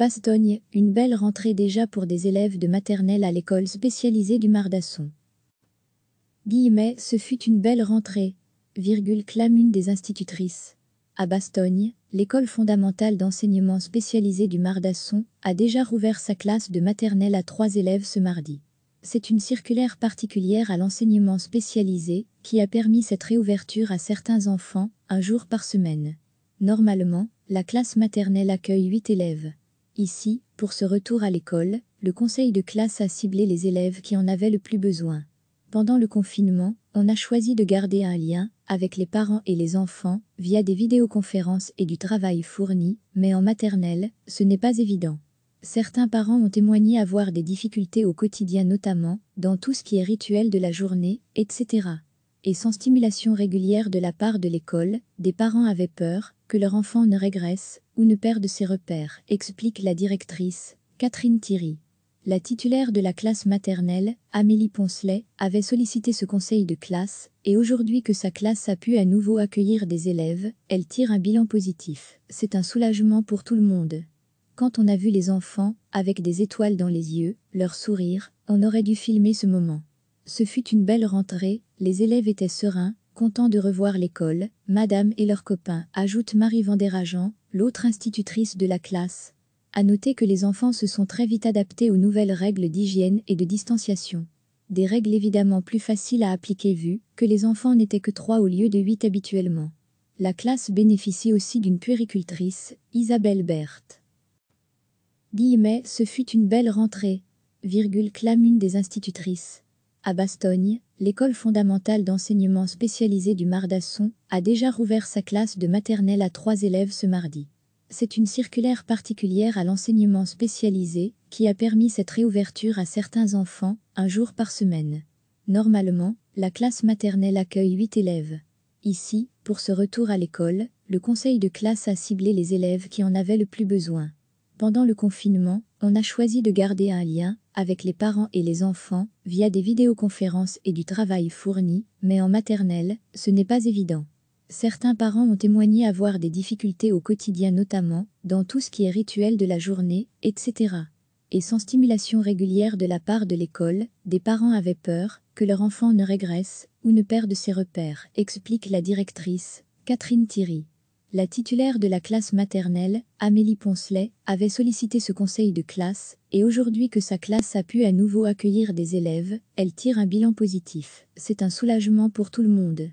Bastogne, une belle rentrée déjà pour des élèves de maternelle à l'école spécialisée du Mardasson. Guillemets, ce fut une belle rentrée, virgule clame une des institutrices. À Bastogne, l'école fondamentale d'enseignement spécialisé du Mardasson a déjà rouvert sa classe de maternelle à trois élèves ce mardi. C'est une circulaire particulière à l'enseignement spécialisé qui a permis cette réouverture à certains enfants un jour par semaine. Normalement, la classe maternelle accueille huit élèves. Ici, pour ce retour à l'école, le conseil de classe a ciblé les élèves qui en avaient le plus besoin. Pendant le confinement, on a choisi de garder un lien avec les parents et les enfants via des vidéoconférences et du travail fourni, mais en maternelle, ce n'est pas évident. Certains parents ont témoigné avoir des difficultés au quotidien notamment dans tout ce qui est rituel de la journée, etc et sans stimulation régulière de la part de l'école, des parents avaient peur que leur enfant ne régresse ou ne perde ses repères, explique la directrice, Catherine Thierry. La titulaire de la classe maternelle, Amélie Poncelet, avait sollicité ce conseil de classe, et aujourd'hui que sa classe a pu à nouveau accueillir des élèves, elle tire un bilan positif. C'est un soulagement pour tout le monde. Quand on a vu les enfants, avec des étoiles dans les yeux, leur sourire, on aurait dû filmer ce moment. Ce fut une belle rentrée, les élèves étaient sereins, contents de revoir l'école, madame et leurs copains, ajoute Marie vandéragen, l'autre institutrice de la classe. À noter que les enfants se sont très vite adaptés aux nouvelles règles d'hygiène et de distanciation. Des règles évidemment plus faciles à appliquer vu que les enfants n'étaient que trois au lieu de huit habituellement. La classe bénéficie aussi d'une puéricultrice, Isabelle Berthe. Guillemets, ce fut une belle rentrée, virgule clame une des institutrices. À Bastogne, l'école fondamentale d'enseignement spécialisé du Mardasson a déjà rouvert sa classe de maternelle à trois élèves ce mardi. C'est une circulaire particulière à l'enseignement spécialisé qui a permis cette réouverture à certains enfants, un jour par semaine. Normalement, la classe maternelle accueille huit élèves. Ici, pour ce retour à l'école, le conseil de classe a ciblé les élèves qui en avaient le plus besoin. Pendant le confinement, on a choisi de garder un lien avec les parents et les enfants via des vidéoconférences et du travail fourni, mais en maternelle, ce n'est pas évident. Certains parents ont témoigné avoir des difficultés au quotidien notamment dans tout ce qui est rituel de la journée, etc. Et sans stimulation régulière de la part de l'école, des parents avaient peur que leur enfant ne régresse ou ne perde ses repères, explique la directrice Catherine Thierry. La titulaire de la classe maternelle, Amélie Poncelet, avait sollicité ce conseil de classe, et aujourd'hui que sa classe a pu à nouveau accueillir des élèves, elle tire un bilan positif. C'est un soulagement pour tout le monde.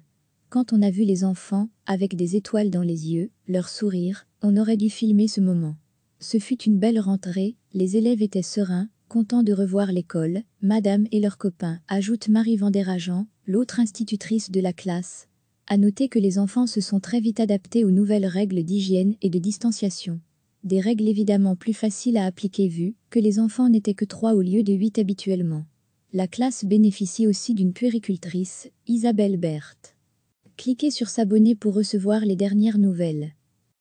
Quand on a vu les enfants, avec des étoiles dans les yeux, leur sourire, on aurait dû filmer ce moment. Ce fut une belle rentrée, les élèves étaient sereins, contents de revoir l'école, madame et leurs copains, ajoute Marie Vandérageant, l'autre institutrice de la classe, à noter que les enfants se sont très vite adaptés aux nouvelles règles d'hygiène et de distanciation. Des règles évidemment plus faciles à appliquer vu que les enfants n'étaient que 3 au lieu de 8 habituellement. La classe bénéficie aussi d'une puéricultrice, Isabelle Berthe. Cliquez sur s'abonner pour recevoir les dernières nouvelles.